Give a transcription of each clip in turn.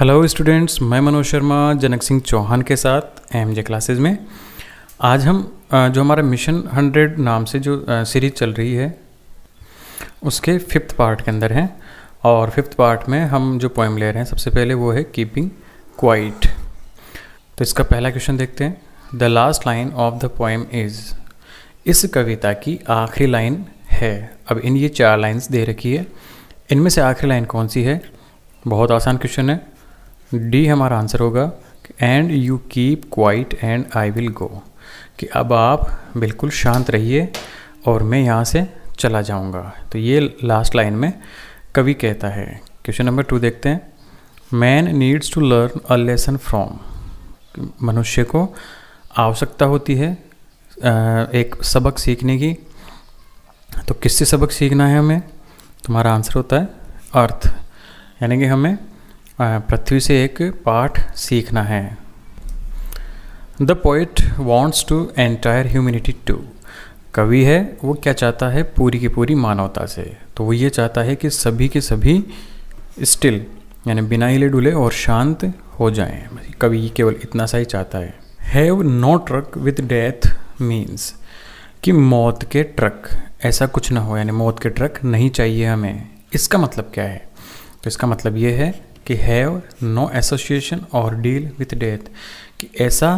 Hello students मैं मनोज शर्मा जनक सिंह चौहान के साथ एम जे क्लासेज में आज हम जो हमारा मिशन हंड्रेड नाम से जो सीरीज चल रही है उसके फिफ्थ पार्ट के अंदर हैं और फिफ्थ पार्ट में हम जो पोएम ले रहे हैं सबसे पहले वो है कीपिंग क्वाइट तो इसका पहला क्वेश्चन देखते हैं the last line of the poem is इस कविता की आखिरी लाइन है अब इन ये चार लाइन्स दे रखी है इनमें से आखिरी लाइन कौन सी है बहुत आसान क्वेश्चन है डी हमारा आंसर होगा and you keep quiet and I will go कि अब आप बिल्कुल शांत रहिए और मैं यहाँ से चला जाऊँगा तो ये लास्ट लाइन में कवि कहता है क्वेश्चन नंबर टू देखते हैं man needs to learn a lesson from मनुष्य को आवश्यकता होती है एक सबक सीखने की तो किससे सबक सीखना है हमें तुम्हारा आंसर होता है अर्थ यानी कि हमें पृथ्वी से एक पाठ सीखना है the poet wants to entire humanity to कवि है वो क्या चाहता है पूरी की पूरी मानवता से तो वो ये चाहता है कि सभी के सभी स्टिल यानी बिना हिले डुले और शांत हो जाएं कवि केवल इतना सा ही चाहता है have no truck with death means कि मौत के ट्रक ऐसा कुछ ना हो यानी मौत के ट्रक नहीं चाहिए हमें इसका मतलब क्या है तो इसका मतलब ये है कि हैव नो एसोसिएशन और डील विथ डेथ कि ऐसा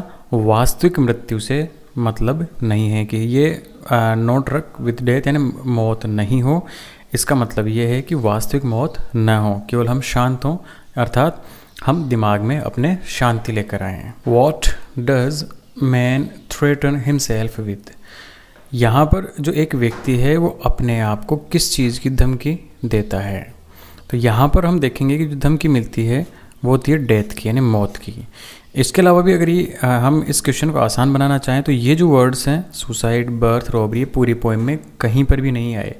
वास्तविक मृत्यु से मतलब नहीं है कि ये नो ट्रक विथ डेथ यानी मौत नहीं हो इसका मतलब ये है कि वास्तविक मौत ना हो केवल हम शांत हों अर्थात हम दिमाग में अपने शांति लेकर आए हैं what does man threaten himself with यहाँ पर जो एक व्यक्ति है वो अपने आप को किस चीज़ की धमकी देता है तो यहाँ पर हम देखेंगे कि जो धमकी मिलती है वो होती है डेथ की यानी मौत की इसके अलावा भी अगर ये हम इस क्वेश्चन को आसान बनाना चाहें तो ये जो वर्ड्स हैं सुसाइड बर्थ रॉबरी पूरी पोइम में कहीं पर भी नहीं आए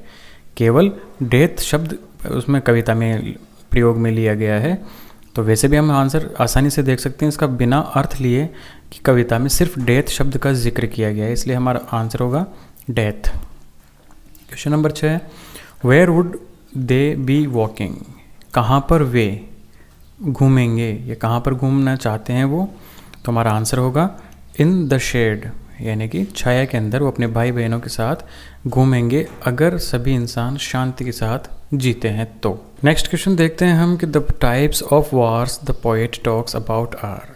केवल डेथ शब्द उसमें कविता में प्रयोग में लिया गया है तो वैसे भी हम आंसर आसानी से देख सकते हैं इसका बिना अर्थ लिए कि कविता में सिर्फ डेथ शब्द का जिक्र किया गया है इसलिए हमारा आंसर होगा डेथ क्वेश्चन नंबर छः where would they be walking कहाँ पर वे घूमेंगे या कहाँ पर घूमना चाहते हैं वो तो हमारा आंसर होगा इन द शेड यानी कि छाया के अंदर वो अपने भाई बहनों के साथ घूमेंगे अगर सभी इंसान शांति के साथ जीते हैं तो नेक्स्ट क्वेश्चन देखते हैं हम कि the types of wars the poet talks about are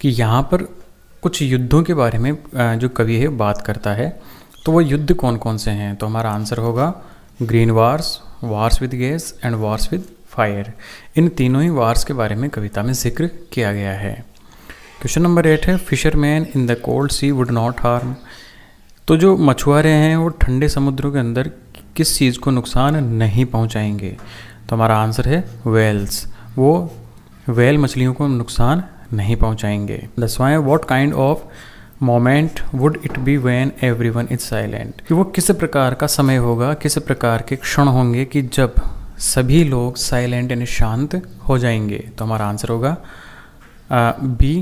कि यहाँ पर कुछ युद्धों के बारे में जो कवि है बात करता है तो वो युद्ध कौन कौन से हैं तो हमारा आंसर होगा green wars wars with gas and wars with fire इन तीनों ही वार्स के बारे में कविता में जिक्र किया गया है क्वेश्चन नंबर एट है fisherman in the cold sea would not harm तो जो मछुआरे हैं वो ठंडे समुद्रों के अंदर किस चीज़ को नुकसान नहीं पहुंचाएंगे तो हमारा आंसर है वेल्स वो वेल मछलियों को नुकसान नहीं पहुंचाएंगे दसवाएँ what kind of moment would it be when everyone is silent कि वो किस प्रकार का समय होगा किस प्रकार के क्षण होंगे कि जब सभी लोग साइलेंट यानी शांत हो जाएंगे तो हमारा आंसर होगा बी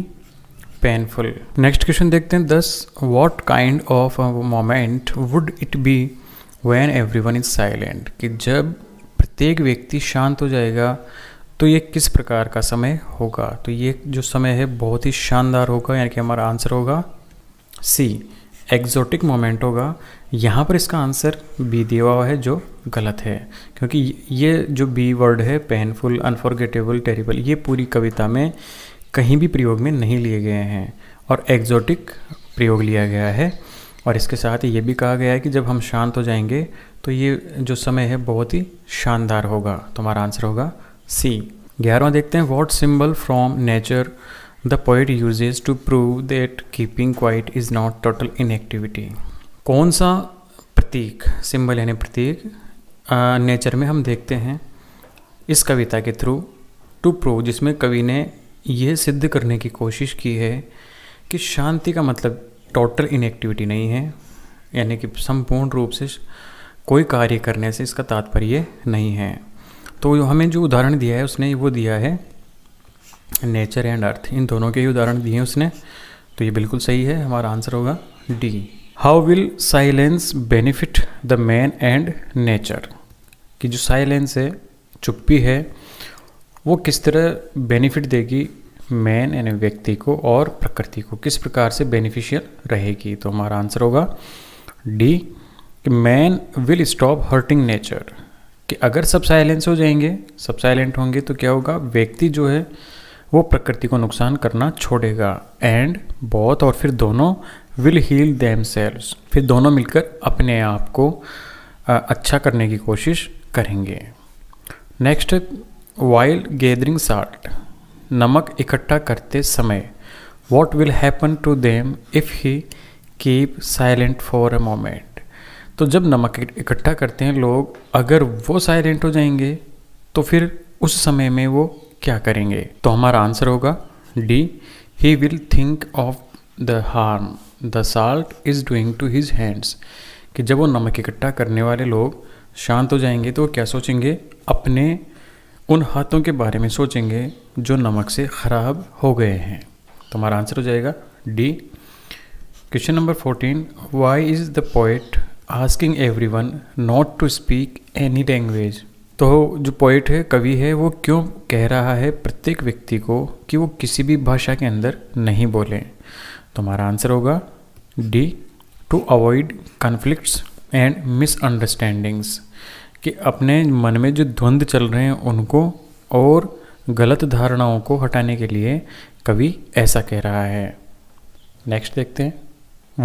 पेनफुल नेक्स्ट क्वेश्चन देखते हैं दस what kind of moment would it be when everyone is silent कि जब प्रत्येक व्यक्ति शांत हो जाएगा तो ये किस प्रकार का समय होगा तो ये जो समय है बहुत ही शानदार होगा यानी कि हमारा आंसर होगा सी एक्जोटिक मोमेंट होगा यहाँ पर इसका आंसर बी दिया हुआ है जो गलत है क्योंकि ये जो बी वर्ड है पेनफुल अनफॉर्गेटेबल टेरिबल ये पूरी कविता में कहीं भी प्रयोग में नहीं लिए गए हैं और एक्जोटिक प्रयोग लिया गया है और इसके साथ ही ये भी कहा गया है कि जब हम शांत हो जाएंगे तो ये जो समय है बहुत ही शानदार होगा तुम्हारा आंसर होगा सी ग्यारहवा देखते हैं what symbol from nature the poet uses to prove that keeping quiet is not total inactivity. कौन सा प्रतीक सिंबल यानी प्रतीक नेचर में हम देखते हैं इस कविता के थ्रू टू प्रूव जिसमें कवि ने यह सिद्ध करने की कोशिश की है कि शांति का मतलब टोटल इनएक्टिविटी नहीं है यानी कि संपूर्ण रूप से कोई कार्य करने से इसका तात्पर्य नहीं है तो हमें जो उदाहरण दिया है उसने वो दिया है नेचर एंड अर्थ इन दोनों के ही उदाहरण दिए उसने तो ये बिल्कुल सही है हमारा आंसर होगा D how will silence benefit the man and nature कि जो साइलेंस है चुप्पी है वो किस तरह बेनिफिट देगी मैन यानी व्यक्ति को और प्रकृति को किस प्रकार से बेनिफिशियल रहेगी तो हमारा आंसर होगा डी कि man will stop hurting nature कि अगर सब साइलेंस हो जाएंगे सब साइलेंट होंगे तो क्या होगा व्यक्ति जो है वो प्रकृति को नुकसान करना छोड़ेगा एंड बहुत और फिर दोनों विल हील दैम सेल्स फिर दोनों मिलकर अपने आप को अच्छा करने की कोशिश करेंगे नेक्स्ट वाइल गैदरिंग साल्ट नमक इकट्ठा करते समय what will happen to them if he keep silent for a moment तो जब नमक इकट्ठा करते हैं लोग अगर वो साइलेंट हो जाएंगे तो फिर उस समय में वो क्या करेंगे तो हमारा आंसर होगा D he will think of the harm the salt is doing to his hands कि जब वो नमक इकट्ठा करने वाले लोग शांत हो जाएंगे तो वो क्या सोचेंगे अपने उन हाथों के बारे में सोचेंगे जो नमक से ख़राब हो गए हैं तो हमारा आंसर हो जाएगा D question number fourteen why is the poet asking everyone not to speak any language तो जो पोइट है कवि है वो क्यों कह रहा है प्रत्येक व्यक्ति को कि वो किसी भी भाषा के अंदर नहीं बोले तो हमारा आंसर होगा D to avoid conflicts and misunderstandings कि अपने मन में जो द्वंद्व चल रहे हैं उनको और गलत धारणाओं को हटाने के लिए कवि ऐसा कह रहा है नेक्स्ट देखते हैं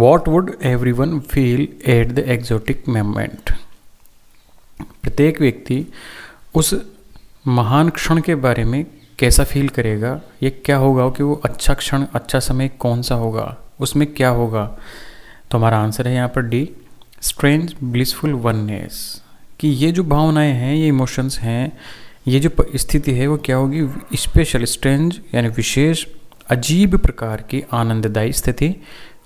what would everyone feel at the exotic moment प्रत्येक व्यक्ति उस महान क्षण के बारे में कैसा फील करेगा ये क्या होगा कि वो अच्छा क्षण अच्छा समय कौन सा होगा उसमें क्या होगा तो हमारा आंसर है यहाँ पर डी स्ट्रेंज ब्लिसफुल वननेस कि ये जो भावनाएं हैं ये इमोशंस हैं ये जो स्थिति है वो क्या होगी स्पेशल स्ट्रेंज यानी विशेष अजीब प्रकार की आनंददायी स्थिति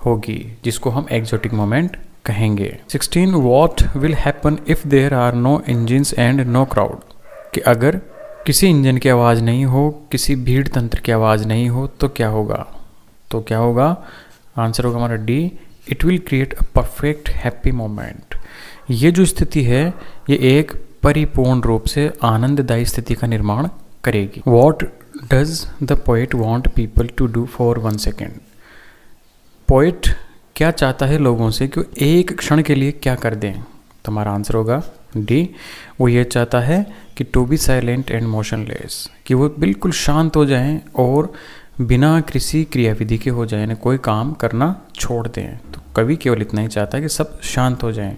होगी जिसको हम एग्जॉटिक मोमेंट कहेंगे 16 what will happen if there are no engines and no crowd कि अगर किसी इंजन की आवाज़ नहीं हो किसी भीड़ तंत्र की आवाज़ नहीं हो तो क्या होगा तो क्या होगा आंसर होगा हमारा D it will create a perfect happy moment ये जो स्थिति है ये एक परिपूर्ण रूप से आनंददायी स्थिति का निर्माण करेगी what does the poet want people to do for one second poet क्या चाहता है लोगों से कि एक क्षण के लिए क्या कर दें तुम्हारा आंसर होगा डी वो ये चाहता है कि to be silent and motionless कि वो बिल्कुल शांत हो जाएं और बिना किसी क्रियाविधि के हो जाए यानी कोई काम करना छोड़ दें तो कवि केवल इतना ही चाहता है कि सब शांत हो जाएं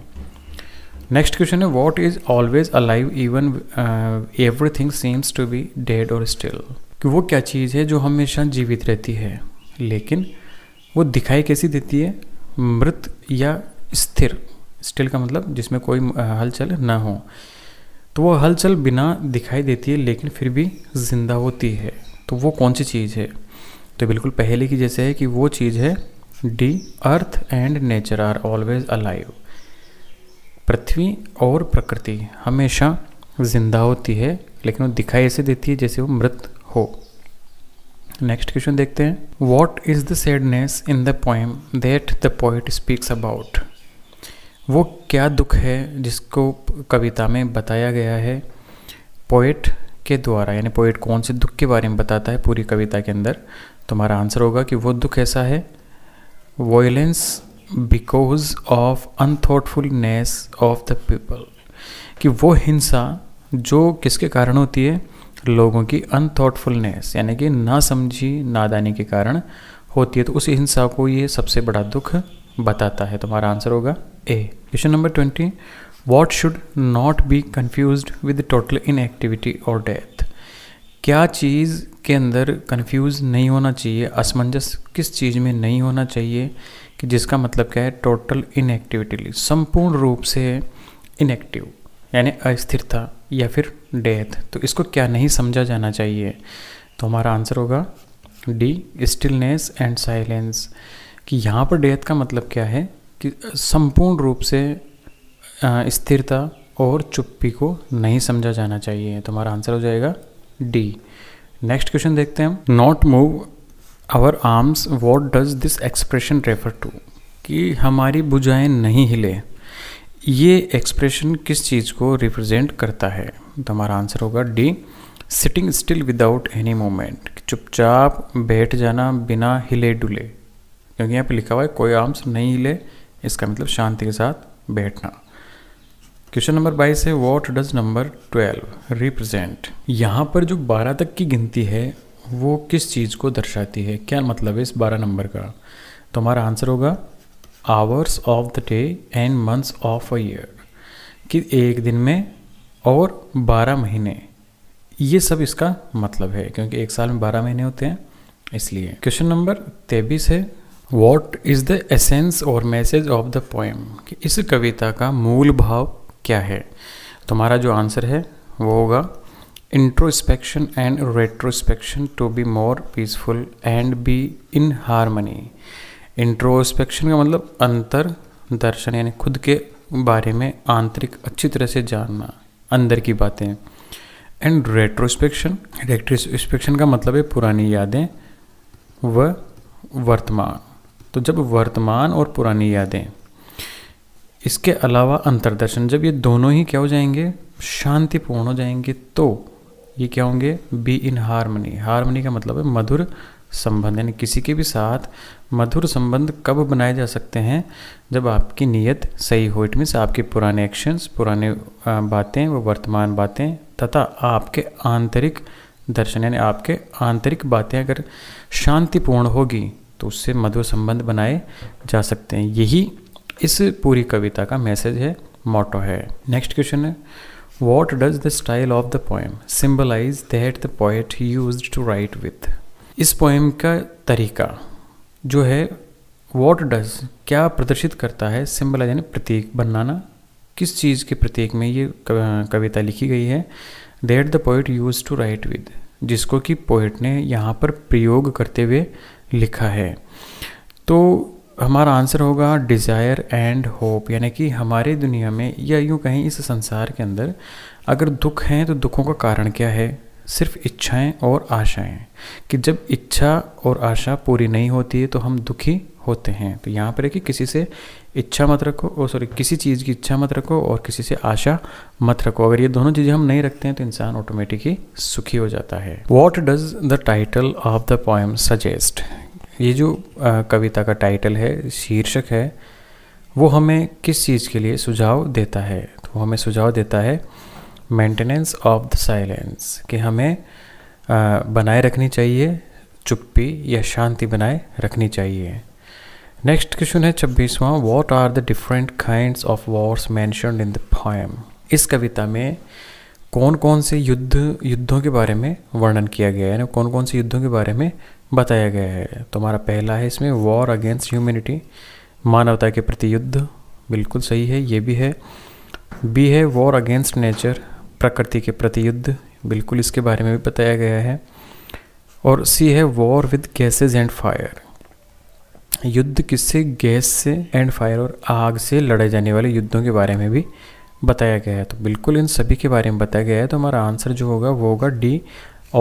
नेक्स्ट क्वेश्चन है what is always alive even everything seems to be dead और स्टिल कि वो क्या चीज़ है जो हमेशा जीवित रहती है लेकिन वो दिखाई कैसी देती है मृत या स्थिर स्टिल का मतलब जिसमें कोई हलचल ना हो तो वो हलचल बिना दिखाई देती है लेकिन फिर भी जिंदा होती है तो वो कौन सी चीज़ है तो बिल्कुल पहले की जैसे है कि वो चीज़ है the earth and nature are always alive पृथ्वी और प्रकृति हमेशा जिंदा होती है लेकिन वो दिखाई ऐसे देती है जैसे वो मृत हो नेक्स्ट क्वेश्चन देखते हैं what is the sadness in the poem that the poet speaks about वो क्या दुख है जिसको कविता में बताया गया है पोइट के द्वारा यानी पोइट कौन से दुख के बारे में बताता है पूरी कविता के अंदर तुम्हारा आंसर होगा कि वो दुख ऐसा है violence because of unthoughtfulness of the people कि वो हिंसा जो किसके कारण होती है लोगों की अनथॉटफुलनेस यानी कि ना समझी नादानी के कारण होती है तो उस हिंसा को ये सबसे बड़ा दुख बताता है तुम्हारा आंसर होगा A question number twenty what should not be confuse with total inactivity और डेथ क्या चीज़ के अंदर कन्फ्यूज नहीं होना चाहिए असमंजस किस चीज़ में नहीं होना चाहिए कि जिसका मतलब क्या है टोटल इनएक्टिविटी संपूर्ण रूप से इनएक्टिव यानी अस्थिरता या फिर डेथ तो इसको क्या नहीं समझा जाना चाहिए तो हमारा आंसर होगा डी स्टिलनेस एंड साइलेंस कि यहाँ पर डेथ का मतलब क्या है कि संपूर्ण रूप से स्थिरता और चुप्पी को नहीं समझा जाना चाहिए तो हमारा आंसर हो जाएगा डी नेक्स्ट क्वेश्चन देखते हैं हम not move our arms what does this expression refer to कि हमारी भुजाएं नहीं हिले ये एक्सप्रेशन किस चीज़ को रिप्रेजेंट करता है तो हमारा आंसर होगा D sitting still without any moment चुपचाप बैठ जाना बिना हिले डुले क्योंकि यहाँ पे लिखा हुआ है कोई आर्म्स नहीं हिले इसका मतलब शांति के साथ बैठना क्वेश्चन नंबर बाईस है what does number twelve represent यहाँ पर जो बारह तक की गिनती है वो किस चीज़ को दर्शाती है क्या मतलब है इस बारह नंबर का तो हमारा आंसर होगा hours of the day and months of a year कि एक दिन में और 12 महीने ये सब इसका मतलब है क्योंकि एक साल में 12 महीने होते हैं इसलिए क्वेश्चन नंबर तेबीस है वॉट इज़ द एसेंस और मैसेज ऑफ द पोएम कि इस कविता का मूल भाव क्या है तुम्हारा जो आंसर है वो होगा introspection and retrospection to be more peaceful and be in harmony introspection का मतलब अंतर दर्शन यानी खुद के बारे में आंतरिक अच्छी तरह से जानना अंदर की बातें एंड रेट्रोस्पेक्शन रेट्रोस्पेक्शन का मतलब है पुरानी यादें व वर्तमान तो जब वर्तमान और पुरानी यादें इसके अलावा अंतर्दर्शन जब ये दोनों ही क्या हो जाएंगे शांतिपूर्ण हो जाएंगे तो ये क्या होंगे बी इन हारमनी हारमनी का मतलब है मधुर संबंध यानी किसी के भी साथ मधुर संबंध कब बनाए जा सकते हैं जब आपकी नीयत सही हो इट मीन्स आपके पुराने एक्शंस पुराने बातें वो वर्तमान बातें तथा आपके आंतरिक दर्शन यानी आपके आंतरिक बातें अगर शांतिपूर्ण होगी तो उससे मधुर संबंध बनाए जा सकते हैं यही इस पूरी कविता का मैसेज है मोटो है नेक्स्ट क्वेश्चन है what does the style of the poem symbolize that the poet use to write with इस पोएम का तरीका जो है वॉट डज क्या प्रदर्शित करता है सिंबल यानी प्रतीक बनाना किस चीज़ के प्रतीक में ये कविता लिखी गई है that the poet use to write with जिसको कि पोइट ने यहाँ पर प्रयोग करते हुए लिखा है तो हमारा आंसर होगा डिज़ायर एंड होप यानी कि हमारे दुनिया में या यूँ कहीं इस संसार के अंदर अगर दुख हैं तो दुखों का कारण क्या है सिर्फ इच्छाएं और आशाएं कि जब इच्छा और आशा पूरी नहीं होती है तो हम दुखी होते हैं तो यहाँ पर है कि किसी से इच्छा मत रखो और सॉरी किसी चीज़ की इच्छा मत रखो और किसी से आशा मत रखो अगर ये दोनों चीज़ें हम नहीं रखते हैं तो इंसान ऑटोमेटिक ही सुखी हो जाता है what does the title of the poem suggest ये जो आ, कविता का टाइटल है शीर्षक है वो हमें किस चीज़ के लिए सुझाव देता है तो वो हमें सुझाव देता है मेंटेनेंस ऑफ द साइलेंस कि हमें बनाए रखनी चाहिए चुप्पी या शांति बनाए रखनी चाहिए नेक्स्ट क्वेश्चन है छब्बीसवां what are the different kinds of wars mention in the poem इस कविता में कौन कौन से युद्ध युद्धों के बारे में वर्णन किया गया है कौन कौन से युद्धों के बारे में बताया गया है तो हमारा पहला है इसमें वॉर अगेंस्ट ह्यूमैनिटी मानवता के प्रति युद्ध बिल्कुल सही है ये भी है बी है वॉर अगेंस्ट नेचर प्रकृति के प्रति युद्ध बिल्कुल इसके बारे में भी बताया गया है और सी है war with gases and fire युद्ध किससे गैस से एंड फायर और आग से लड़े जाने वाले युद्धों के बारे में भी बताया गया है तो बिल्कुल इन सभी के बारे में बताया गया है तो हमारा आंसर जो होगा वो होगा डी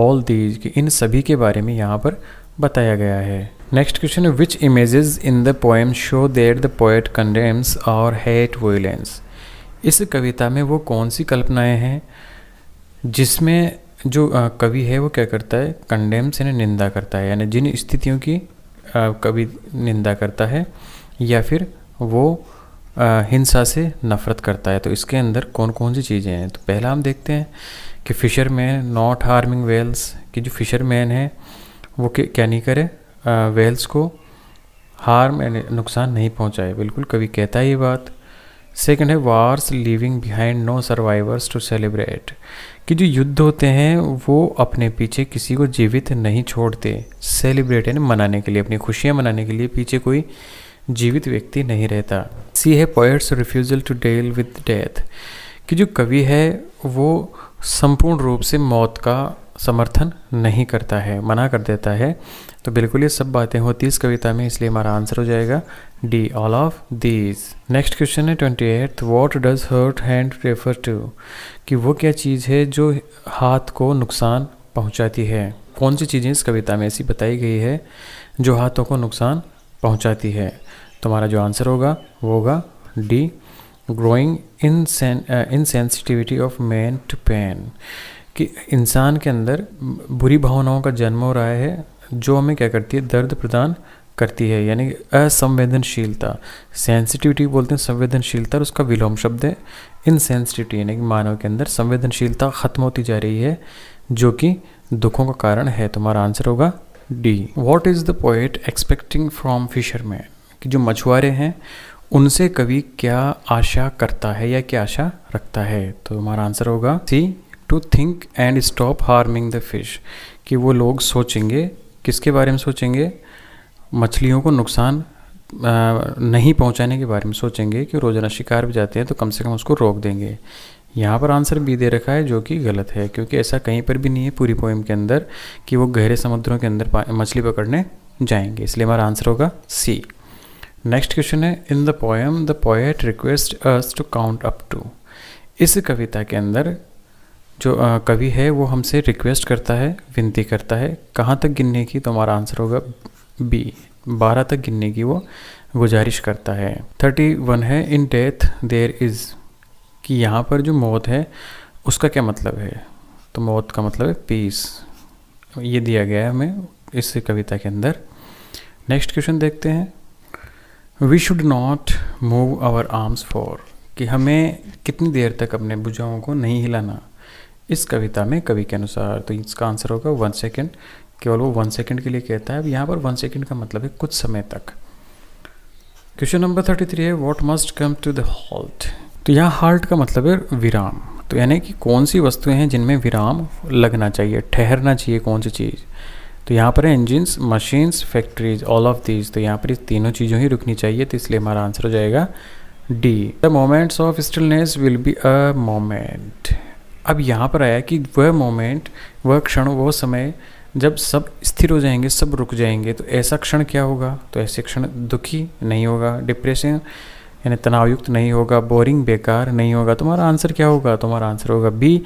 ऑल दीज कि इन सभी के बारे में यहाँ पर बताया गया है नेक्स्ट क्वेश्चन है which images in the poem show that the poet condemns और हेट वोलेंस इस कविता में वो कौन सी कल्पनाएं हैं जिसमें जो कवि है वो क्या करता है कंडेम्स यानी निंदा करता है यानी जिन स्थितियों की कवि निंदा करता है या फिर वो हिंसा से नफरत करता है तो इसके अंदर कौन कौन सी चीज़ें हैं तो पहला हम देखते हैं कि फिशरमैन नॉट हार्मिंग वेल्स कि जो फिशरमैन है वो क्या नहीं करे वेल्स को हार्म नुकसान नहीं पहुंचाए बिल्कुल कभी कहता है ये बात सेकंड है wars leaving behind no survivors to celebrate कि जो युद्ध होते हैं वो अपने पीछे किसी को जीवित नहीं छोड़ते सेलिब्रेट यानी मनाने के लिए अपनी खुशियाँ मनाने के लिए पीछे कोई जीवित व्यक्ति नहीं रहता सी है poet's refusal to deal with death कि जो कवि है वो संपूर्ण रूप से मौत का समर्थन नहीं करता है मना कर देता है तो बिल्कुल ये सब बातें होती इस कविता में इसलिए हमारा आंसर हो जाएगा D all of these next question है twenty eight what does hurt hand refer to कि वो क्या चीज़ है जो हाथ को नुकसान पहुंचाती है कौन सी चीज़ें इस कविता में ऐसी बताई गई है जो हाथों को नुकसान पहुंचाती है तो हमारा जो आंसर होगा वो होगा D growing in insensitivity of man to pain कि इंसान के अंदर बुरी भावनाओं का जन्म हो रहा है जो हमें क्या करती है दर्द प्रदान करती है यानी असंवेदनशीलता सेंसिटिविटी बोलते हैं संवेदनशीलता और उसका विलोम शब्द है इनसेंसिटिविटी यानी कि मानव के अंदर संवेदनशीलता ख़त्म होती जा रही है जो कि दुखों का कारण है तुम्हारा आंसर होगा D what is the poet expecting from fisherman कि जो मछुआरे हैं उनसे कवि क्या आशा करता है या क्या आशा रखता है तो हमारा आंसर होगा C to think and stop harming the fish कि वो लोग सोचेंगे किसके बारे में सोचेंगे मछलियों को नुकसान नहीं पहुंचाने के बारे में सोचेंगे कि रोज़ाना शिकार भी जाते हैं तो कम से कम उसको रोक देंगे यहाँ पर आंसर भी दे रखा है जो कि गलत है क्योंकि ऐसा कहीं पर भी नहीं है पूरी पोइम के अंदर कि वो गहरे समुद्रों के अंदर मछली पकड़ने जाएंगे इसलिए हमारा आंसर होगा सी नेक्स्ट क्वेश्चन है in the poem the poet request us to count up to इस कविता के अंदर जो कवि है वो हमसे रिक्वेस्ट करता है विनती करता है कहाँ तक गिनने की तो हमारा आंसर होगा बी बारह तक गिनने की वो गुजारिश करता है थर्टी वन है इन डेथ देर इज़ कि यहाँ पर जो मौत है उसका क्या मतलब है तो मौत का मतलब है पीस ये दिया गया है हमें इस कविता के अंदर नेक्स्ट क्वेश्चन देखते हैं we should not move our arms for कि हमें कितनी देर तक अपने भुजाओं को नहीं हिलाना इस कविता में कवि के अनुसार तो इसका आंसर होगा वन सेकेंड केवल वो वन सेकेंड के लिए कहता है अब यहाँ पर वन सेकेंड का मतलब है कुछ समय तक क्वेश्चन नंबर थर्टी थ्री है what must come to the halt तो यहाँ हॉल्ट का मतलब है विराम तो यानी कि कौन सी वस्तुएं हैं जिनमें विराम लगना चाहिए ठहरना चाहिए कौन सी चीज़ तो यहाँ पर है engines machines factories all of these तो यहाँ पर इस तीनों चीज़ों ही रुकनी चाहिए तो इसलिए हमारा आंसर हो जाएगा D the moments of stillness will be a moment अब यहाँ पर आया कि वह मोमेंट वह क्षण वह समय जब सब स्थिर हो जाएंगे सब रुक जाएंगे तो ऐसा क्षण क्या होगा तो ऐसे क्षण दुखी नहीं होगा डिप्रेशन यानी तनावयुक्त नहीं होगा बोरिंग बेकार नहीं होगा तुम्हारा आंसर क्या होगा तुम्हारा आंसर होगा बी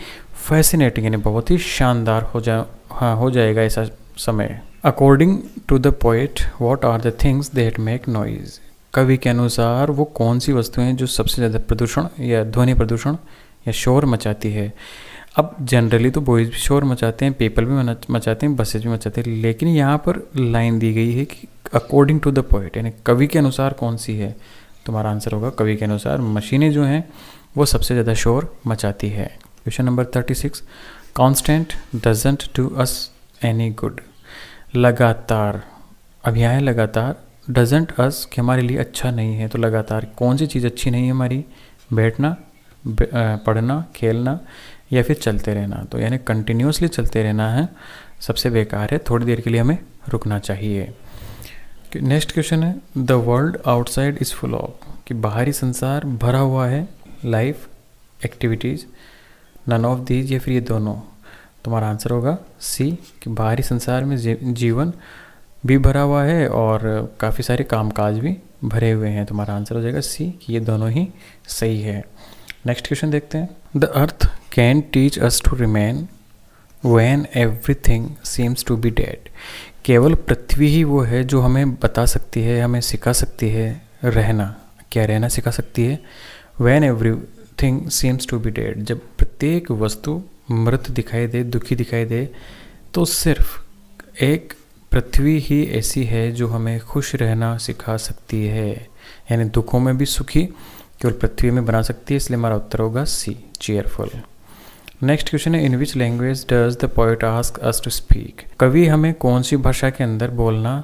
फैसिनेटिंग यानी बहुत ही शानदार हो जा हाँ हो जाएगा ऐसा समय according to the poet what are the things that make noise कवि के अनुसार वो कौन सी वस्तुएं जो सबसे ज़्यादा प्रदूषण या ध्वनि प्रदूषण या शोर मचाती है अब जनरली तो बॉयज़ भी शोर मचाते हैं पेपल भी मचाते हैं बसेज भी मचाते हैं लेकिन यहाँ पर लाइन दी गई है कि अकॉर्डिंग टू द पोइट यानी कवि के अनुसार कौन सी है तुम्हारा आंसर होगा कवि के अनुसार मशीनें जो हैं वो सबसे ज़्यादा शोर मचाती है question number thirty six constant doesn't do us any good लगातार अब यहाँ है लगातार डजेंट अस कि हमारे लिए अच्छा नहीं है तो लगातार कौन सी चीज़ अच्छी नहीं है हमारी बैठना पढ़ना खेलना या फिर चलते रहना तो यानी कंटिन्यूसली चलते रहना है सबसे बेकार है थोड़ी देर के लिए हमें रुकना चाहिए नेक्स्ट क्वेश्चन है the world outside is full of कि बाहरी संसार भरा हुआ है life activities none of these या फिर ये दोनों तुम्हारा आंसर होगा सी कि बाहरी संसार में जीवन भी भरा हुआ है और काफ़ी सारे कामकाज भी भरे हुए हैं तुम्हारा आंसर हो जाएगा सी कि ये दोनों ही सही है नेक्स्ट क्वेश्चन देखते हैं the earth can teach us to remain when everything seems to be dead केवल पृथ्वी ही वो है जो हमें बता सकती है हमें सिखा सकती है रहना क्या रहना सिखा सकती है when everything seems to be dead जब प्रत्येक वस्तु मृत दिखाई दे दुखी दिखाई दे तो सिर्फ एक पृथ्वी ही ऐसी है जो हमें खुश रहना सिखा सकती है यानी दुखों में भी सुखी केवल पृथ्वी में बना सकती है इसलिए हमारा उत्तर होगा सी चेयरफुल नेक्स्ट क्वेश्चन है in which language does the poet ask us to speak कवि हमें कौन सी भाषा के अंदर बोलना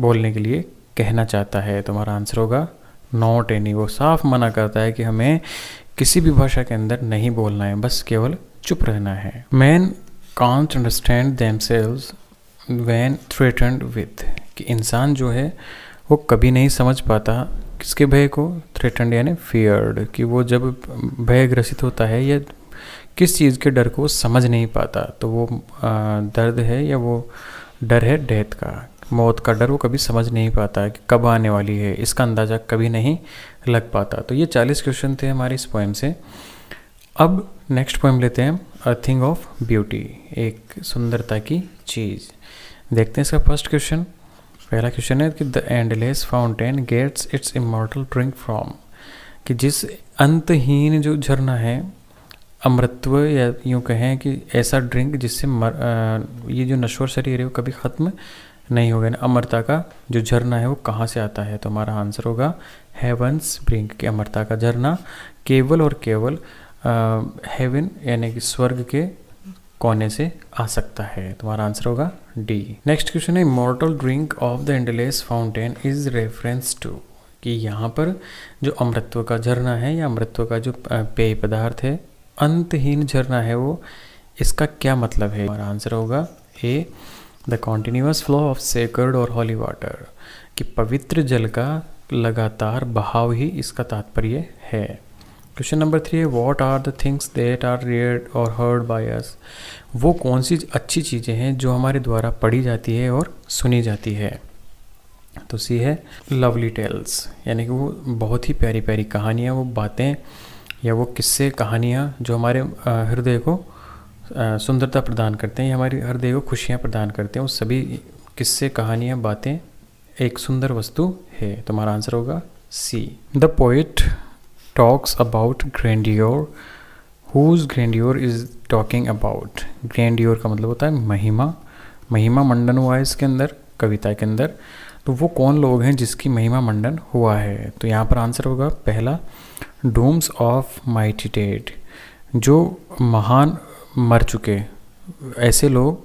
बोलने के लिए कहना चाहता है तो हमारा आंसर होगा नॉट एनी वो साफ मना करता है कि हमें किसी भी भाषा के अंदर नहीं बोलना है बस केवल चुप रहना है man can't understand themselves when threaten with कि इंसान जो है वो कभी नहीं समझ पाता किसके भय को थ्रेटन्ड यानी फियर्ड कि वो जब भय ग्रसित होता है या किस चीज़ के डर को समझ नहीं पाता तो वो दर्द है या वो डर है डेथ का मौत का डर वो कभी समझ नहीं पाता कि कब आने वाली है इसका अंदाज़ा कभी नहीं लग पाता तो ये चालीस क्वेश्चन थे हमारे इस पोएम से अब नेक्स्ट पोएम लेते हैं अ थिंग ऑफ ब्यूटी एक सुंदरता की चीज़ देखते हैं इसका फर्स्ट क्वेश्चन पहला क्वेश्चन है कि the endless fountain gets its immortal drink from कि जिस अंतहीन जो झरना है अमृतत्व या यूँ कहें कि ऐसा ड्रिंक जिससे मर आ, ये जो नश्वर शरीर है वो कभी ख़त्म नहीं होगा ना अमरता का जो झरना है वो कहाँ से आता है तो हमारा आंसर होगा हेवंस ब्रिंक के अमरता का झरना केवल और केवल हेवन यानी कि स्वर्ग के कोने से आ सकता है तुम्हारा आंसर होगा डी नेक्स्ट क्वेश्चन है mortal drink of the endless fountain is reference to कि यहाँ पर जो अमृतत्व का झरना है या अमृत्व का जो पेय पदार्थ है अंतहीन झरना है वो इसका क्या मतलब है हमारा आंसर होगा A the continuous flow of sacred और हॉली वाटर कि पवित्र जल का लगातार बहाव ही इसका तात्पर्य है क्वेश्चन नंबर थ्री है what are the things that are read और हर्ड बाय अस वो कौन सी अच्छी चीज़ें हैं जो हमारे द्वारा पढ़ी जाती है और सुनी जाती है तो सी है लवली टेल्स यानी कि वो बहुत ही प्यारी प्यारी कहानियाँ वो बातें या वो किस्से कहानियाँ जो हमारे हृदय को सुंदरता प्रदान करते हैं या हमारे हृदय को खुशियाँ प्रदान करते हैं वो सभी किस्से कहानियाँ बातें एक सुंदर वस्तु है तुम्हारा आंसर होगा C the poet talks about grandeur whose grandeur is talking about grandeur का मतलब होता है महिमा महिमा मंडन हुआ है इसके अंदर कविता के अंदर तो वो कौन लोग हैं जिसकी महिमा मंडन हुआ है तो यहाँ पर आंसर होगा पहला डूम्स ऑफ माइटी डेड जो महान मर चुके ऐसे लोग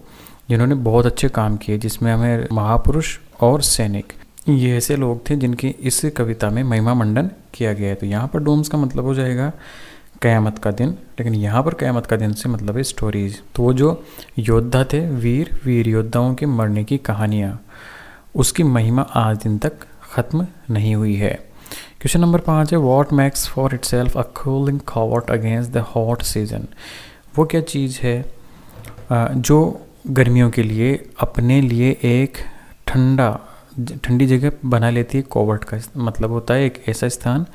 जिन्होंने बहुत अच्छे काम किए जिसमें हमें महापुरुष और सैनिक ये ऐसे लोग थे जिनकी इस कविता में महिमा मंडन किया गया है तो यहाँ पर डोम्स का मतलब हो जाएगा क़यामत का दिन लेकिन यहाँ पर क़यामत का दिन से मतलब है स्टोरीज तो वो जो योद्धा थे वीर वीर योद्धाओं के मरने की कहानियाँ उसकी महिमा आज दिन तक ख़त्म नहीं हुई है क्वेश्चन नंबर पाँच है what makes for itself a cooling covert against the hot season वो क्या चीज़ है जो गर्मियों के लिए अपने लिए एक ठंडा ठंडी जगह बना लेती है कोवर्ट का मतलब होता है एक ऐसा स्थान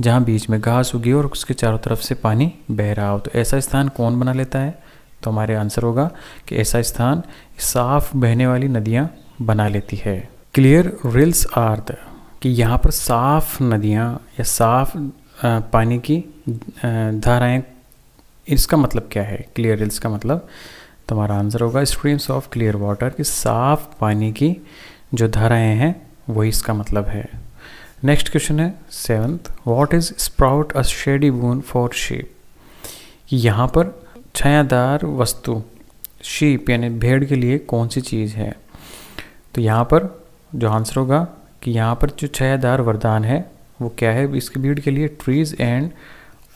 जहाँ बीच में घास उगी और उसके चारों तरफ से पानी बह रहा हो तो ऐसा स्थान कौन बना लेता है तो हमारे आंसर होगा कि ऐसा स्थान साफ बहने वाली नदियाँ बना लेती है क्लियर रिल्स आर द कि यहाँ पर साफ नदियाँ या साफ पानी की धाराएँ इसका मतलब क्या है क्लियर रिल्स का मतलब तुम्हारा तो आंसर होगा स्ट्रीम्स ऑफ क्लियर वाटर कि साफ पानी की जो धाराएं हैं वही इसका मतलब है नेक्स्ट क्वेश्चन है seventh what is sprout a shady boon for sheep यहाँ पर छायादार वस्तु शीप यानी भेड़ के लिए कौन सी चीज़ है तो यहाँ पर जो आंसर होगा कि यहाँ पर जो छायादार वरदान है वो क्या है इसकी भीड़ के लिए trees and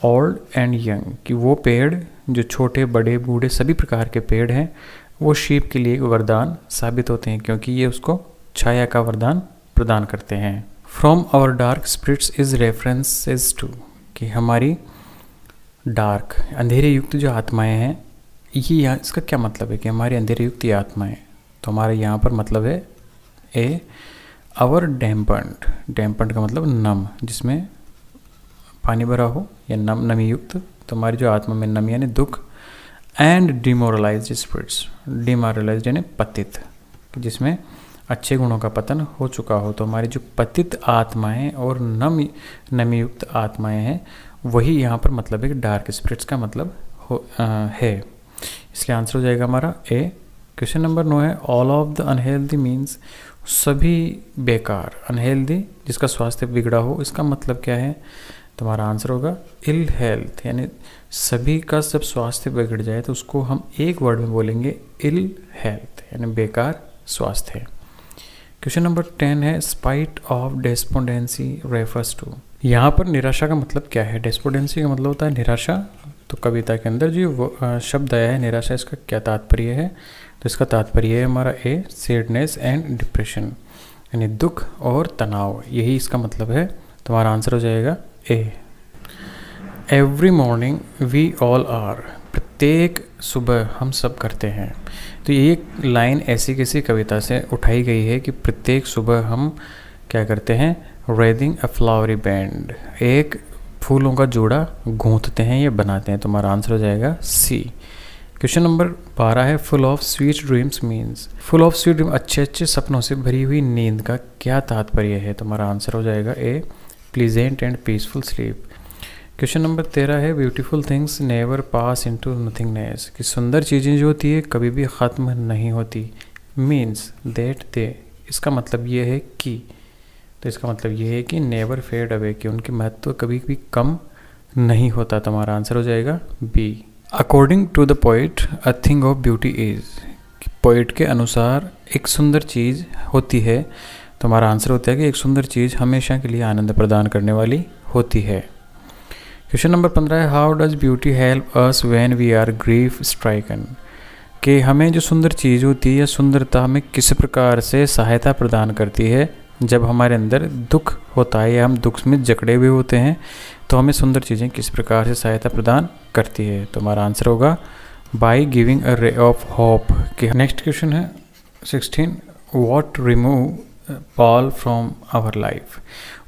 old and young कि वो पेड़ जो छोटे बड़े बूढ़े सभी प्रकार के पेड़ हैं वो शीप के लिए वरदान साबित होते हैं क्योंकि ये उसको छाया का वरदान प्रदान करते हैं from our dark spirits is references to कि हमारी डार्क अंधेरे युक्त जो आत्माएं हैं ये यहाँ इसका क्या मतलब है कि हमारी अंधेरे युक्त ये आत्माएँ तो हमारे यहाँ पर मतलब है ए आवर डैम्पंड डैम्पंड का मतलब नम जिसमें पानी भरा हो या नम नमी युक्त तो हमारी जो आत्मा में नमी यानी दुख एंड डिमोरलाइज स्पिरिट्स डिमोरलाइज यानी पतित जिसमें अच्छे गुणों का पतन हो चुका हो तो हमारी जो पतित आत्माएं और नम नमीयुक्त आत्माएं हैं वही यहाँ पर मतलब है डार्क स्पिरिट्स का मतलब हो आ, है इसलिए आंसर हो जाएगा हमारा ए क्वेश्चन नंबर नौ है all of the unhealthy means सभी बेकार अनहेल्दी जिसका स्वास्थ्य बिगड़ा हो इसका मतलब क्या है तुम्हारा तो आंसर होगा इल हेल्थ यानी सभी का जब स्वास्थ्य बिगड़ जाए तो उसको हम एक वर्ड में बोलेंगे इल हेल्थ यानी बेकार स्वास्थ्य क्वेश्चन नंबर टेन है spite of despondency refers to यहाँ पर निराशा का मतलब क्या है डेस्पोडेंसी का मतलब होता है निराशा तो कविता के अंदर जो शब्द आया है निराशा इसका क्या तात्पर्य है तो इसका तात्पर्य है हमारा ए सेडनेस एंड डिप्रेशन यानी दुख और तनाव यही इसका मतलब है तुम्हारा आंसर हो जाएगा A every morning we all are प्रत्येक सुबह हम सब करते हैं तो ये लाइन ऐसी किसी कविता से उठाई गई है कि प्रत्येक सुबह हम क्या करते हैं रेडिंग अ फ्लावरी बैंड एक फूलों का जोड़ा गूंथते हैं या बनाते हैं तुम्हारा आंसर हो जाएगा सी क्वेश्चन नंबर बारह है full of sweet dreams means full of sweet dream अच्छे अच्छे सपनों से भरी हुई नींद का क्या तात्पर्य है तुम्हारा आंसर हो जाएगा A pleasant and peaceful sleep question number तेरह है beautiful things never pass into nothingness कि सुंदर चीज़ें जो होती है कभी भी ख़त्म नहीं होती मीन्स देट दे इसका मतलब ये है कि तो इसका मतलब ये है कि नेवर फेड अवे कि उनके महत्व कभी भी कम नहीं होता तुम्हारा आंसर हो जाएगा B according to the poet a thing of beauty is poet के अनुसार एक सुंदर चीज़ होती है तुम्हारा आंसर होता है कि एक सुंदर चीज़ हमेशा के लिए आनंद प्रदान करने वाली होती है क्वेश्चन नंबर पंद्रह है how does beauty help us when we are grief stricken कि हमें जो सुंदर चीज़ होती है या सुंदरता हमें किस प्रकार से सहायता प्रदान करती है जब हमारे अंदर दुख होता है या हम दुख में जकड़े हुए होते हैं तो हमें सुंदर चीज़ें किस प्रकार से सहायता प्रदान करती है तो हमारा आंसर होगा by giving a ray of hope कि नेक्स्ट क्वेश्चन है sixteen what remove pall from our life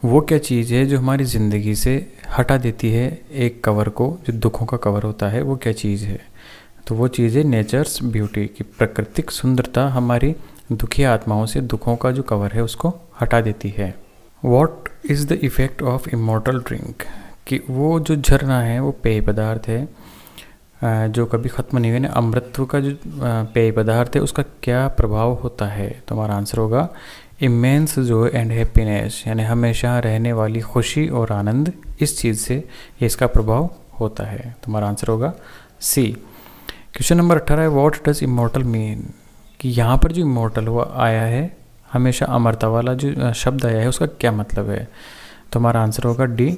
वो क्या चीज़ है जो हमारी ज़िंदगी से हटा देती है एक कवर को जो दुखों का कवर होता है वो क्या चीज़ है तो वो चीज़ है नेचर्स ब्यूटी की प्राकृतिक सुंदरता हमारी दुखी आत्माओं से दुखों का जो कवर है उसको हटा देती है what is the effect of immortal drink कि वो जो झरना है वो पेय पदार्थ है जो कभी ख़त्म नहीं हुए ना अमृत का जो पेय पदार्थ है उसका क्या प्रभाव होता है तो हमारा आंसर होगा इमेंस जो एंड हैप्पीनेस यानी हमेशा रहने वाली खुशी और आनंद इस चीज़ से ये इसका प्रभाव होता है तुम्हारा आंसर होगा सी क्वेश्चन नंबर अट्ठारह है वॉट डज इमोटल मीन कि यहाँ पर जो इमोटल हुआ आया है हमेशा अमरता वाला जो शब्द आया है उसका क्या मतलब है तुम्हारा आंसर होगा डी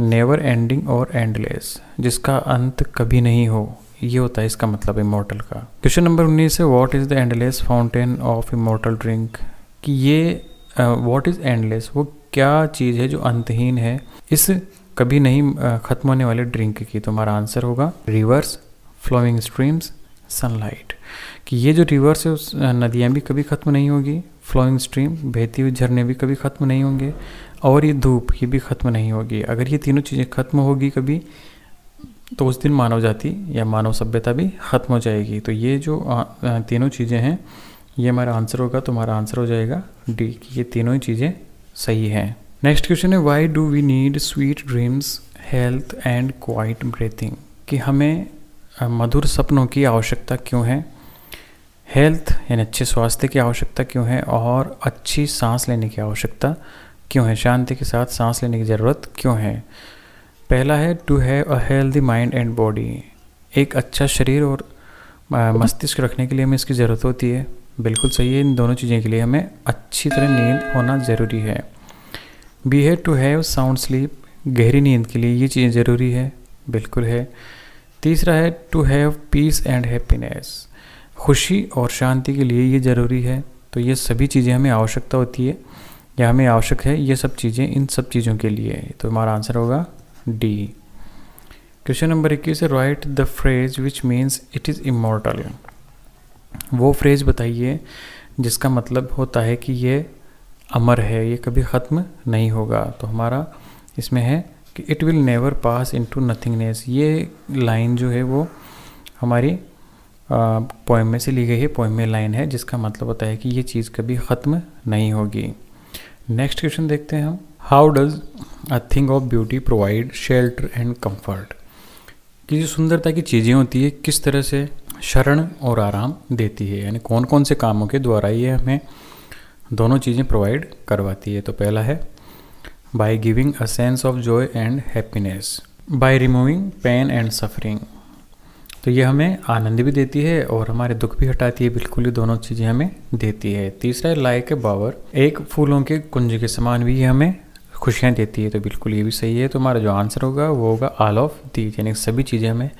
नेवर एंडिंग और एंडलेस जिसका अंत कभी नहीं हो ये होता है इसका मतलब इमोटल का क्वेश्चन नंबर उन्नीस है what is the endless fountain of immortal drink कि ये व्हाट इज़ एंडलेस वो क्या चीज़ है जो अंतहीन है इस कभी नहीं ख़त्म होने वाले ड्रिंक की तो हमारा आंसर होगा रिवर्स फ्लोइंग स्ट्रीम्स सनलाइट कि ये जो रिवर्स है उस नदियाँ भी कभी ख़त्म नहीं होगी फ्लोइंग स्ट्रीम बहती हुई झरने भी कभी ख़त्म नहीं होंगे और ये धूप ये भी ख़त्म नहीं होगी अगर ये तीनों चीज़ें ख़त्म होगी कभी तो उस दिन मानव जाति या मानव सभ्यता भी ख़त्म हो जाएगी तो ये जो तीनों चीज़ें हैं ये हमारा आंसर होगा तो हमारा आंसर हो जाएगा डी कि ये तीनों ही चीज़ें सही है नेक्स्ट क्वेश्चन है why do we need sweet dreams health and quiet breathing कि हमें मधुर सपनों की आवश्यकता क्यों है हेल्थ यानी अच्छे स्वास्थ्य की आवश्यकता क्यों है और अच्छी सांस लेने की आवश्यकता क्यों है शांति के साथ सांस लेने की ज़रूरत क्यों है पहला है to have a healthy mind and body एक अच्छा शरीर और मस्तिष्क रखने के लिए हमें इसकी ज़रूरत होती है बिल्कुल सही है इन दोनों चीज़ों के लिए हमें अच्छी तरह नींद होना ज़रूरी है बी है टू हैव साउंड स्लीप गहरी नींद के लिए ये चीज़ें ज़रूरी है बिल्कुल है तीसरा है to have peace and happiness खुशी और शांति के लिए ये ज़रूरी है तो ये सभी चीज़ें हमें आवश्यकता होती है या हमें आवश्यक है ये सब चीज़ें इन सब चीज़ों के लिए तो हमारा आंसर होगा डी क्वेश्चन नंबर इक्कीस write the phrase which means it is immortal वो फ्रेज़ बताइए जिसका मतलब होता है कि ये अमर है ये कभी ख़त्म नहीं होगा तो हमारा इसमें है कि it will never pass into nothingness ये लाइन जो है वो हमारी पोएम में से ली गई है पोएम में लाइन है जिसका मतलब होता है कि ये चीज़ कभी ख़त्म नहीं होगी नेक्स्ट क्वेश्चन देखते हैं हम how does a thing of beauty provide shelter and comfort कि जो सुंदरता की चीज़ें होती है किस तरह से शरण और आराम देती है यानी कौन कौन से कामों के द्वारा ये हमें दोनों चीज़ें प्रोवाइड करवाती है तो पहला है by giving a sense of joy and happiness by removing pain and suffering तो ये हमें आनंद भी देती है और हमारे दुख भी हटाती है बिल्कुल ही दोनों चीज़ें हमें देती है तीसरा है लाइक ए बावर एक फूलों के कुंज के समान भी ये हमें खुशियाँ देती है तो बिल्कुल ये भी सही है तो हमारा जो आंसर होगा वो होगा ऑल ऑफ दीज यानी सभी चीज़ें हमें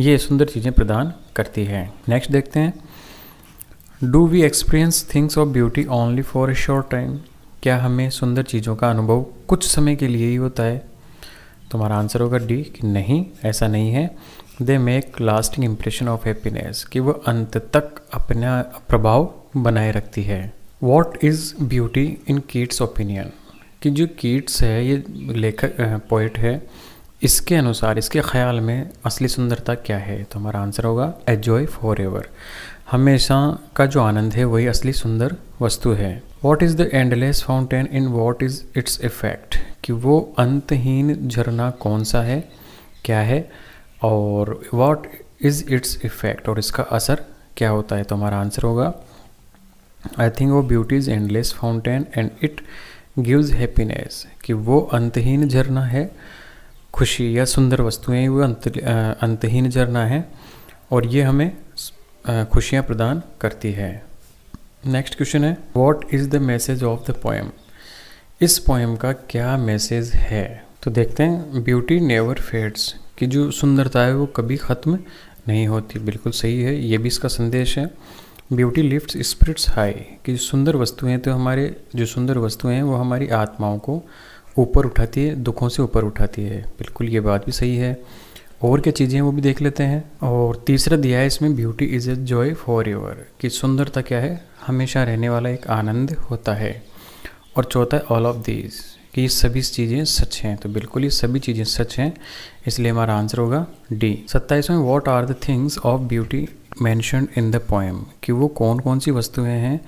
ये सुंदर चीज़ें प्रदान करती है नेक्स्ट देखते हैं do we experience things of beauty only for a short time क्या हमें सुंदर चीज़ों का अनुभव कुछ समय के लिए ही होता है तुम्हारा आंसर होगा डी कि नहीं ऐसा नहीं है they make lasting impression of happiness कि वह अंत तक अपना प्रभाव बनाए रखती है what is beauty in Keats opinion कि जो कीट्स है ये लेखक पोइट है इसके अनुसार इसके ख्याल में असली सुंदरता क्या है तो हमारा आंसर होगा एजॉय फॉर एवर हमेशा का जो आनंद है वही असली सुंदर वस्तु है what is the endless fountain in what is its effect कि वो अंतहीन झरना कौन सा है क्या है और वॉट इज़ इट्स इफेक्ट और इसका असर क्या होता है तो हमारा आंसर होगा आई थिंक वो beauty is endless fountain and it gives happiness कि वो अंतहीन झरना है खुशी या सुंदर वस्तुएं वो अंत अंतहीन झरना है और ये हमें खुशियाँ प्रदान करती है नेक्स्ट क्वेश्चन है what is the message of the poem इस पोएम का क्या मैसेज है तो देखते हैं ब्यूटी नेवर फेड्स कि जो सुंदरता है वो कभी ख़त्म नहीं होती बिल्कुल सही है ये भी इसका संदेश है ब्यूटी लिफ्ट स्पिरिट्स हाई कि जो सुंदर वस्तुएं तो हमारे जो सुंदर वस्तुएं हैं वो हमारी आत्माओं को ऊपर उठाती है दुखों से ऊपर उठाती है बिल्कुल ये बात भी सही है और क्या चीज़ें वो भी देख लेते हैं और तीसरा दिया है इसमें beauty is a joy for ever कि सुंदरता क्या है हमेशा रहने वाला एक आनंद होता है और चौथा है ऑल ऑफ दीज कि ये सभी चीज़ें सच हैं तो बिल्कुल ये सभी चीज़ें सच हैं इसलिए हमारा आंसर होगा डी सत्ताईसवें what are the things of beauty mention in the poem कि वो कौन कौन सी वस्तुएं हैं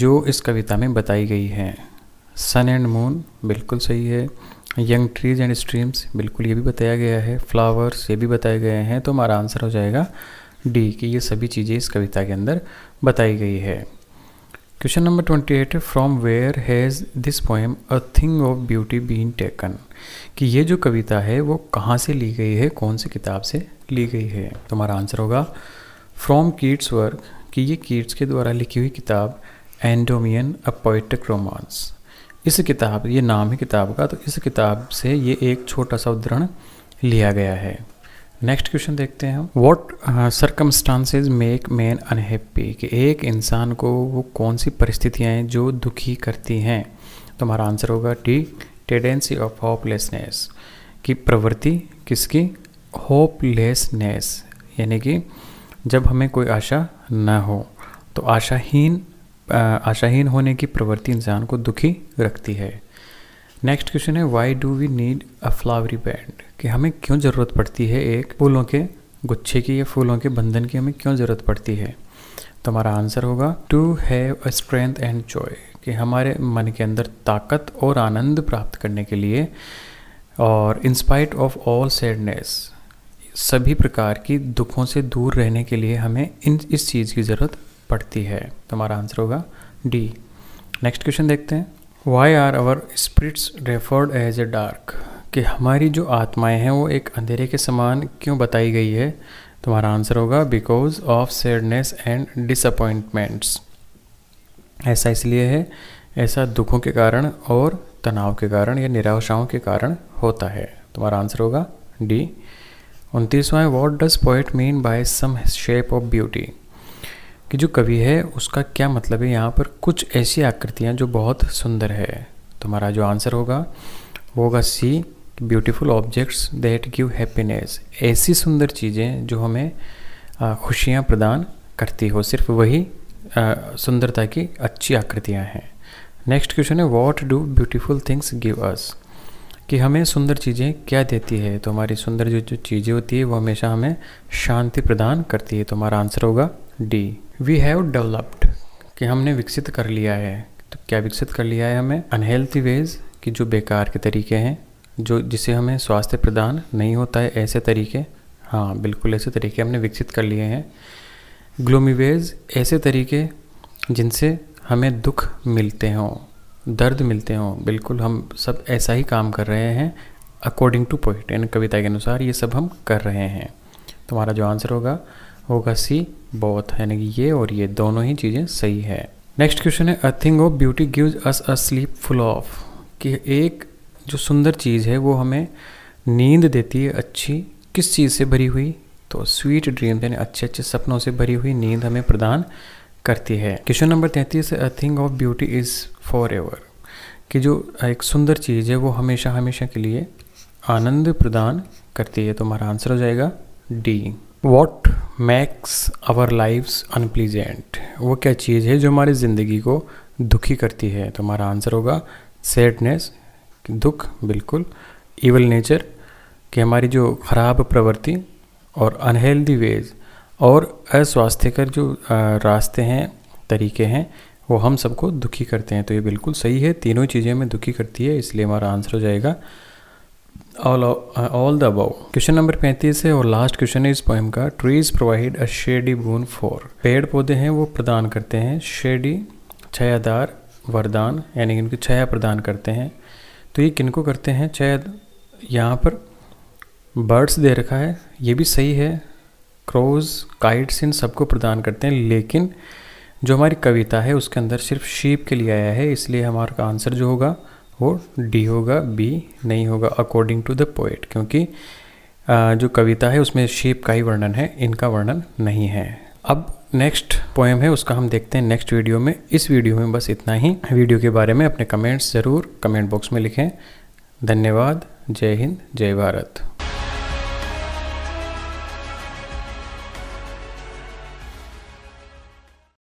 जो इस कविता में बताई गई हैं सन एंड मून बिल्कुल सही है यंग ट्रीज एंड स्ट्रीम्स बिल्कुल ये भी बताया गया है फ्लावर्स ये भी बताए गए हैं तो हमारा आंसर हो जाएगा डी कि ये सभी चीज़ें इस कविता के अंदर बताई गई है question number twenty eight from where has this poem a thing of beauty been taken कि ये जो कविता है वो कहाँ से ली गई है कौन सी किताब से ली गई है तो हमारा आंसर होगा फ्रॉम कीट्स वर्क कि ये कीट्स के द्वारा लिखी हुई किताब एंडोमियन अ पोइटिक रोमांस इस किताब ये नाम है किताब का तो इस किताब से ये एक छोटा सा उदाहरण लिया गया है नेक्स्ट क्वेश्चन देखते हैं what circumstances make man unhappy कि एक इंसान को वो कौन सी परिस्थितियाँ हैं जो दुखी करती हैं तो हमारा आंसर होगा टी टेंडेंसी ऑफ होपलेसनेस की प्रवृत्ति किसकी होपलेसनेस यानी कि जब हमें कोई आशा ना हो तो आशाहीन आशाहीन होने की प्रवृत्ति इंसान को दुखी रखती है नेक्स्ट क्वेश्चन है why do we need a flowery band कि हमें क्यों ज़रूरत पड़ती है एक फूलों के गुच्छे की या फूलों के बंधन की हमें क्यों ज़रूरत पड़ती है तो हमारा आंसर होगा to have a strength and joy कि हमारे मन के अंदर ताकत और आनंद प्राप्त करने के लिए और इंस्पाइट ऑफ ऑल सैडनेस सभी प्रकार की दुखों से दूर रहने के लिए हमें इन इस चीज़ की ज़रूरत पड़ती है तुम्हारा आंसर होगा डी नेक्स्ट क्वेश्चन देखते हैं why are our spirits referred as a dark कि हमारी जो आत्माएं हैं वो एक अंधेरे के समान क्यों बताई गई है तुम्हारा आंसर होगा because of sadness and disappointments ऐसा इसलिए है ऐसा दुखों के कारण और तनाव के कारण या निराशाओं के कारण होता है तुम्हारा आंसर होगा डी उनतीसवाएँ what does poet mean by some shape of beauty कि जो कवि है उसका क्या मतलब है यहाँ पर कुछ ऐसी आकृतियाँ जो बहुत सुंदर है तुम्हारा जो आंसर होगा वो होगा C beautiful objects that give happiness ऐसी सुंदर चीज़ें जो हमें खुशियाँ प्रदान करती हो सिर्फ वही सुंदरता की अच्छी आकृतियाँ हैं नेक्स्ट क्वेश्चन है what do beautiful things give us कि हमें सुंदर चीज़ें क्या देती है तो हमारी सुंदर जो जो चीज़ें होती है वो हमेशा हमें शांति प्रदान करती है तो हमारा आंसर होगा डी वी हैव डेवलप्ड कि हमने विकसित कर लिया है तो क्या विकसित कर लिया है हमें अनहेल्थी वेज कि जो बेकार के तरीके हैं जो जिसे हमें स्वास्थ्य प्रदान नहीं होता है ऐसे तरीके हाँ बिल्कुल ऐसे तरीके हमने विकसित कर लिए हैं ग्लोमीवेज ऐसे तरीके जिनसे हमें दुख मिलते हों दर्द मिलते हों बिल्कुल हम सब ऐसा ही काम कर रहे हैं अकॉर्डिंग टू पोइट यानी कविता के अनुसार ये सब हम कर रहे हैं तुम्हारा जो आंसर होगा होगा सी बोथ यानी कि ये और ये दोनों ही चीज़ें सही है नेक्स्ट क्वेश्चन है a thing of beauty gives us a sleep full of कि एक जो सुंदर चीज़ है वो हमें नींद देती है अच्छी किस चीज़ से भरी हुई तो स्वीट ड्रीम यानी अच्छे अच्छे सपनों से भरी हुई नींद हमें प्रदान करती है क्वेश्चन नंबर तैंतीस a thing of beauty is for ever कि जो एक सुंदर चीज़ है वो हमेशा हमेशा के लिए आनंद प्रदान करती है तो हमारा आंसर हो जाएगा D what makes our lives unpleasant वो क्या चीज़ है जो हमारी ज़िंदगी को दुखी करती है तो हमारा आंसर होगा सैडनेस दुख बिल्कुल इवल नेचर कि हमारी जो ख़राब प्रवृत्ति और अनहेल्दी वेज और अस्वास्थ्यकर जो रास्ते हैं तरीके हैं वो हम सबको दुखी करते हैं तो ये बिल्कुल सही है तीनों चीज़ें हमें दुखी करती है इसलिए हमारा आंसर हो जाएगा all all the above question number पैंतीस है और लास्ट क्वेश्चन है इस पोएम का trees provide a shady boon for पेड़ पौधे हैं वो प्रदान करते हैं शेडी छायादार वरदान यानी कि उनकी छाया प्रदान करते हैं तो ये किनको करते हैं छाया यहाँ पर बर्ड्स दे रखा है ये भी सही है क्रोज काइट्स इन सबको प्रदान करते हैं लेकिन जो हमारी कविता है उसके अंदर सिर्फ शीप के लिए आया है इसलिए हमारा आंसर जो होगा वो डी होगा बी नहीं होगा अकॉर्डिंग टू द पोइट क्योंकि जो कविता है उसमें शेप का ही वर्णन है इनका वर्णन नहीं है अब नेक्स्ट पोएम है उसका हम देखते हैं नेक्स्ट वीडियो में इस वीडियो में बस इतना ही वीडियो के बारे में अपने कमेंट्स ज़रूर कमेंट बॉक्स में लिखें धन्यवाद जय हिंद जय भारत